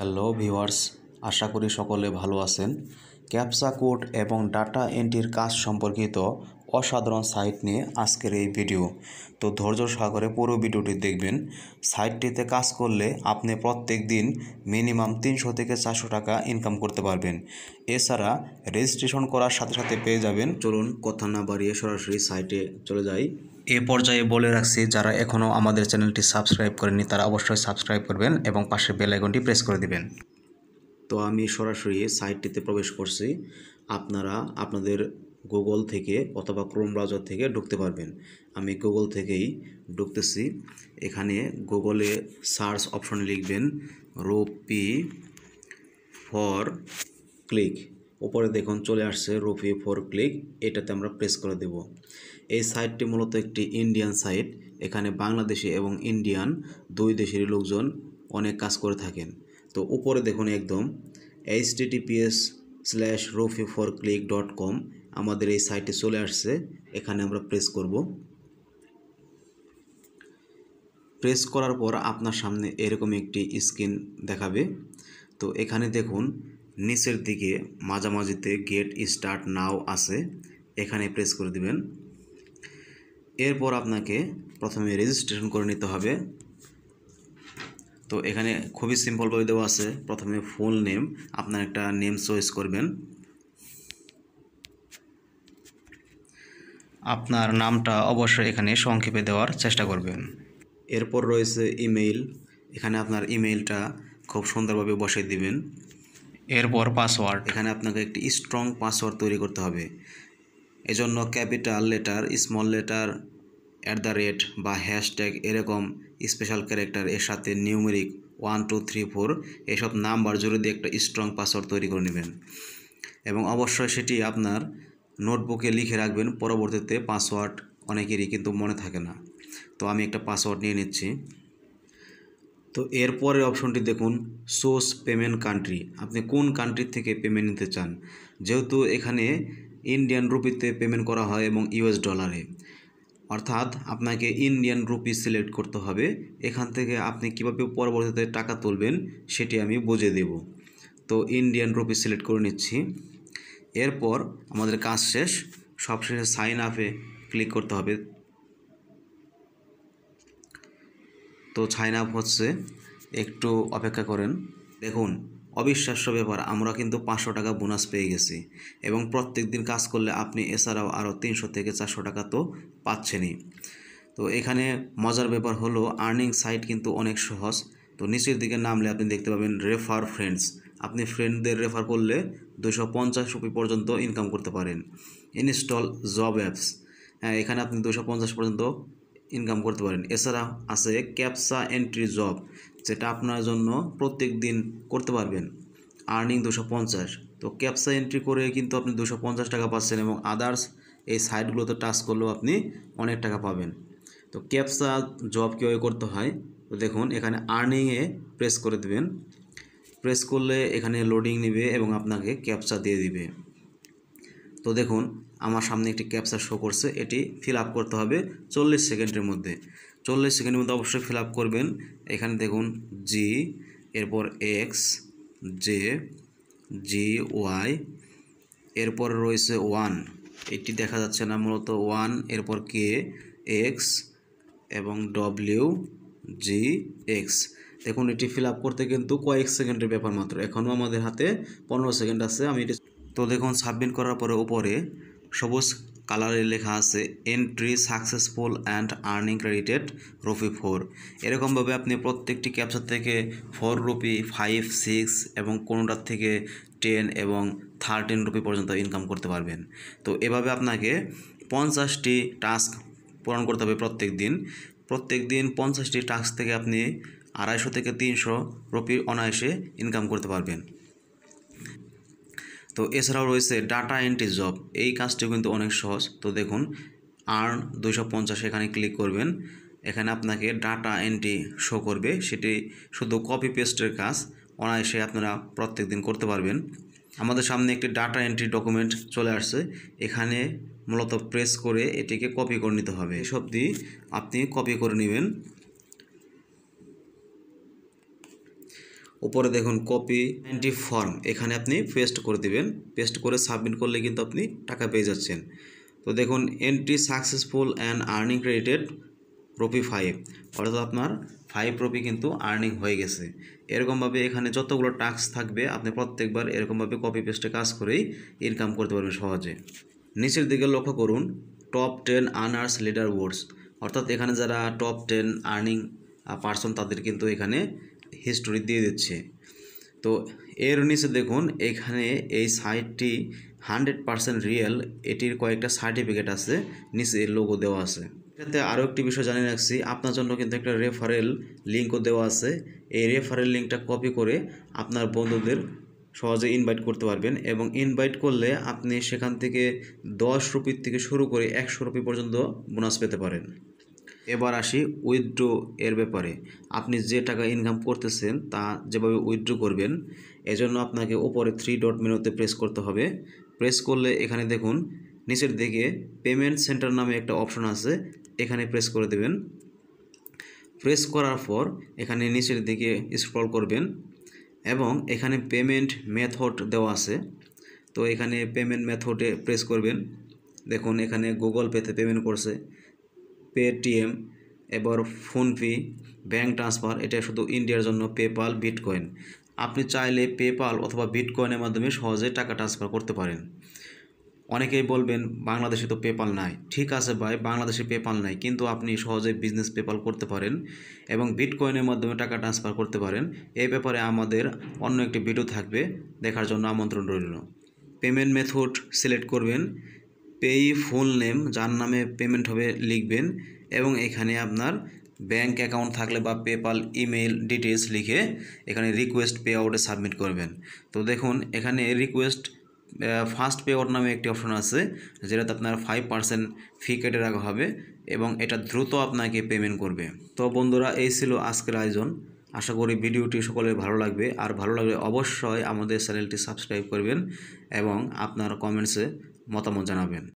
hello viewers আশা করি সকলে ভালো আছেন ক্যাপসা কোড এবং ডাটা এন্ট্রির কাজ সম্পর্কিত অসাধারণ সাইট নিয়ে আজকের এই ভিডিও তো ধৈর্য সাগরে পুরো ভিডিওটি দেখবেন সাইটটিতে কাজ করলে আপনি প্রত্যেক দিন মিনিমাম তিনশো থেকে চারশো টাকা ইনকাম করতে পারবেন এছাড়া রেজিস্ট্রেশন করার সাথে সাথে পেয়ে যাবেন চলুন কথা না বাড়িয়ে সরাসরি সাইটে চলে যাই এ পর্যায়ে বলে রাখছি যারা এখনও আমাদের চ্যানেলটি সাবস্ক্রাইব করেনি তারা অবশ্যই সাবস্ক্রাইব করবেন এবং পাশে বেল প্রেস করে দিবেন তো আমি সরাসরি সাইটটিতে প্রবেশ করছি আপনারা আপনাদের গুগল থেকে অথবা ক্রোম ব্রাউজার থেকে ঢুকতে পারবেন আমি গুগল থেকেই ঢুকতেছি এখানে গুগলে সার্চ অপশন লিখবেন রোপি ফর ক্লিক ওপরে দেখুন চলে আসছে রুপি ফোর ক্লিক এটাতে আমরা প্রেস করে দেব এই সাইটটি মূলত একটি ইন্ডিয়ান সাইট এখানে বাংলাদেশি এবং ইন্ডিয়ান দুই দেশের লোকজন অনেক কাজ করে থাকেন তো উপরে দেখুন একদম এইচ টিটিপিএস স্ল্যাশ রফি ফর ক্লিক ডট কম আমাদের এই সাইটে চলে আসছে এখানে আমরা প্রেস করব প্রেস করার পর আপনার সামনে এরকম একটি স্ক্রিন দেখাবে তো এখানে দেখুন নিচের দিকে মাঝামাঝিতে গেট স্টার্ট নাও আছে এখানে প্রেস করে দিবেন এরপর আপনাকে প্রথমে রেজিস্ট্রেশন করে নিতে হবে তো এখানে খুবই সিম্পলভাবে দেওয়া আছে প্রথমে ফুল নেম আপনার একটা নেম চয়েস করবেন আপনার নামটা অবশ্যই এখানে সংক্ষেপে দেওয়ার চেষ্টা করবেন এরপর রয়েছে ইমেইল এখানে আপনার ইমেইলটা খুব সুন্দরভাবে বসিয়ে দিবেন এরপর পাসওয়ার্ড এখানে আপনাকে একটি স্ট্রং পাসওয়ার্ড তৈরি করতে হবে এজন্য capital letter small letter at the rate বা হ্যাশট্যাগ এরকম স্পেশাল ক্যারেক্টার এর সাথে numeric one two three four এসব নাম্বার জুড়ে দিয়ে একটা স্ট্রং পাসওয়ার্ড তৈরি করে নেবেন এবং অবশ্যই সেটি আপনার নোটবুকে লিখে রাখবেন পরবর্তীতে পাসওয়ার্ড অনেকেরই কিন্তু মনে থাকে না তো আমি একটা পাসওয়ার্ড নিয়ে নিচ্ছি তো এরপরের অপশনটি দেখুন সোর্স পেমেন্ট কান্ট্রি আপনি কোন কান্ট্রি থেকে পেমেন্ট নিতে চান যেহেতু এখানে ইন্ডিয়ান রুপিতে পেমেন্ট করা হয় এবং ইউএস ডলারে অর্থাৎ আপনাকে ইন্ডিয়ান রুপি সিলেক্ট করতে হবে এখান থেকে আপনি কিভাবে পরবর্তীতে টাকা তুলবেন সেটি আমি বুঝে দেব তো ইন্ডিয়ান রুপি সিলেক্ট করে নিচ্ছি এরপর আমাদের কাজ শেষ সবশেষে সাইন আপে ক্লিক করতে হবে তো ছাইনা হচ্ছে একটু অপেক্ষা করেন দেখুন অবিশ্বাস্য ব্যাপার আমরা কিন্তু পাঁচশো টাকা বোনাস পেয়ে গেছি এবং প্রত্যেক দিন কাজ করলে আপনি এছাড়াও আরও তিনশো থেকে চারশো টাকা তো পাচ্ছেনই তো এখানে মজার ব্যাপার হলো আর্নিং সাইট কিন্তু অনেক সহজ তো নিচের দিকে নামলে আপনি দেখতে পাবেন রেফার ফ্রেন্ডস আপনি ফ্রেন্ডদের রেফার করলে দুশো পঞ্চাশ রুপি পর্যন্ত ইনকাম করতে পারেন ইনস্টল জব অ্যাপস হ্যাঁ এখানে আপনি দুশো পঞ্চাশ পর্যন্ত ইনকাম করতে পারেন এছাড়া আছে ক্যাপসা এন্ট্রি জব যেটা আপনার জন্য প্রত্যেক দিন করতে পারবেন আর্নিং দুশো পঞ্চাশ তো ক্যাপসা এন্ট্রি করে কিন্তু আপনি দুশো পঞ্চাশ টাকা পাচ্ছেন এবং আদার্স এই সাইটগুলোতে টাচ করলেও আপনি অনেক টাকা পাবেন তো ক্যাপসা জব কীভাবে করতে হয় তো দেখুন এখানে আর্নিংয়ে প্রেস করে দেবেন প্রেস করলে এখানে লোডিং নেবে এবং আপনাকে ক্যাপসা দিয়ে দিবে তো দেখুন আমার সামনে একটি ক্যাপচার শো করছে এটি ফিল আপ করতে হবে চল্লিশ সেকেন্ডের মধ্যে চল্লিশ সেকেন্ডের মধ্যে অবশ্যই ফিল আপ করবেন এখানে দেখুন জি এরপর এক্স জে জি ওয়াই এরপর রয়েছে ওয়ান এটি দেখা যাচ্ছে না মূলত ওয়ান এরপর কে এক্স এবং ডব্লিউ জি এক্স দেখুন এটি ফিল আপ করতে কিন্তু কয়েক সেকেন্ডের ব্যাপার মাত্র এখনও আমাদের হাতে পনেরো সেকেন্ড আছে আমি এটি তো দেখুন সাবমিট করার পরে উপরে সবুজ কালারে লেখা আছে entry successful and earning credited rupee four এরকমভাবে আপনি প্রত্যেকটি ক্যাপচার থেকে ফোর রুপি ফাইভ সিক্স এবং কোনোটার থেকে টেন এবং থার্টিন রুপি পর্যন্ত ইনকাম করতে পারবেন তো এভাবে আপনাকে পঞ্চাশটি টাস্ক পূরণ করতে হবে প্রত্যেক দিন প্রত্যেক দিন পঞ্চাশটি টাস্ক থেকে আপনি আড়াইশো থেকে তিনশো রুপি অনায়াসে ইনকাম করতে পারবেন তো এছাড়াও রয়েছে ডাটা এন্ট্রি জব এই কাজটি কিন্তু অনেক সহজ তো দেখুন আর্ন দুইশো পঞ্চাশ এখানে ক্লিক করবেন এখানে আপনাকে ডাটা এন্ট্রি শো করবে সেটি শুধু কপি পেস্টের কাজ অনায়াসে আপনারা প্রত্যেক দিন করতে পারবেন আমাদের সামনে একটি ডাটা এন্ট্রি ডকুমেন্ট চলে আসছে এখানে মূলত প্রেস করে এটিকে কপি করে নিতে হবে এসব দিয়ে আপনি কপি করে নেবেন উপরে দেখুন কপি অ্যান্টি ফর্ম এখানে আপনি পেস্ট করে দেবেন পেস্ট করে সাবমিট করলে কিন্তু আপনি টাকা পেয়ে যাচ্ছেন তো দেখুন entry successful and earning credited rupee five অর্থাৎ আপনার ফাইভ রুপি কিন্তু আর্নিং হয়ে গেছে এরকমভাবে এখানে যতগুলো টাস্ক থাকবে আপনি প্রত্যেকবার এরকমভাবে কপি পেস্টে কাজ করেই ইনকাম করতে পারবেন সহজে নিচের দিকে লক্ষ্য করুন top ten earners leaderboards অর্থাৎ এখানে যারা টপ টেন আর্নিং পার্সন তাদের কিন্তু এখানে হিস্টোরি দিয়ে দিচ্ছে তো এর নিচে দেখুন এখানে এই সাইটটি হান্ড্রেড পারসেন্ট রিয়েল এটির কয়েকটা সার্টিফিকেট আছে নিচে লোগো দেওয়া আছে এটাতে আরও একটি বিষয় জানিয়ে রাখছি আপনার জন্য কিন্তু একটা রেফারেল লিঙ্কও দেওয়া আছে এই রেফারেল লিঙ্কটা কপি করে আপনার বন্ধুদের সহজে ইনভাইট করতে পারবেন এবং ইনভাইট করলে আপনি সেখান থেকে দশ রুপির থেকে শুরু করে একশো রুপি পর্যন্ত বোনাস পেতে পারেন এবার আসি উইথড্রো এর ব্যাপারে আপনি যে টাকা ইনকাম করতেছেন তা যেভাবে উইথড্রো করবেন এজন্য আপনাকে ওপরে থ্রি ডট মেনুতে প্রেস করতে হবে প্রেস করলে এখানে দেখুন নিচের দিকে পেমেন্ট সেন্টার নামে একটা অপশন আছে এখানে প্রেস করে দেবেন প্রেস করার পর এখানে নিচের দিকে স্ক্রল করবেন এবং এখানে পেমেন্ট মেথড দেওয়া আছে তো এখানে পেমেন্ট মেথডে প্রেস করবেন দেখুন এখানে গুগল পেতে পেমেন্ট করছে পেটিএম এবার ফোনপে ব্যাঙ্ক ট্রান্সফার এটা শুধু ইন্ডিয়ার জন্য পেপাল বিটকয়েন আপনি চাইলে পেপাল অথবা বিটকয়েনের মাধ্যমে সহজে টাকা ট্রান্সফার করতে পারেন অনেকেই বলবেন বাংলাদেশে তো পেপাল নাই ঠিক আছে ভাই বাংলাদেশে পেপাল নাই কিন্তু আপনি সহজে বিজনেস পেপাল করতে পারেন এবং বিটকয়েনের মাধ্যমে টাকা ট্রান্সফার করতে পারেন এই ব্যাপারে আমাদের অন্য একটি ভিডিও থাকবে দেখার জন্য আমন্ত্রণ রইল পেমেন্ট মেথড সিলেক্ট করবেন পেই ফুল নেম যার নামে পেমেন্ট হবে লিখবেন এবং এখানে আপনার ব্যাঙ্ক অ্যাকাউন্ট থাকলে বা পেপাল ইমেল ডিটেলস লিখে এখানে রিকোয়েস্ট পে আউটে সাবমিট করবেন তো দেখুন এখানে রিকোয়েস্ট ফার্স্ট পে আউট নামে একটি অপশন আছে যেটাতে আপনার ফাইভ পার্সেন্ট ফি কেটে রাখা হবে এবং এটা দ্রুত আপনাকে পেমেন্ট করবে তো বন্ধুরা এই ছিল আজকের আয়োজন আশা করি ভিডিওটি সকলের ভালো লাগবে আর ভালো লাগলে অবশ্যই আমাদের চ্যানেলটি সাবস্ক্রাইব করবেন এবং আপনার কমেন্টসে মতামত জানাবেন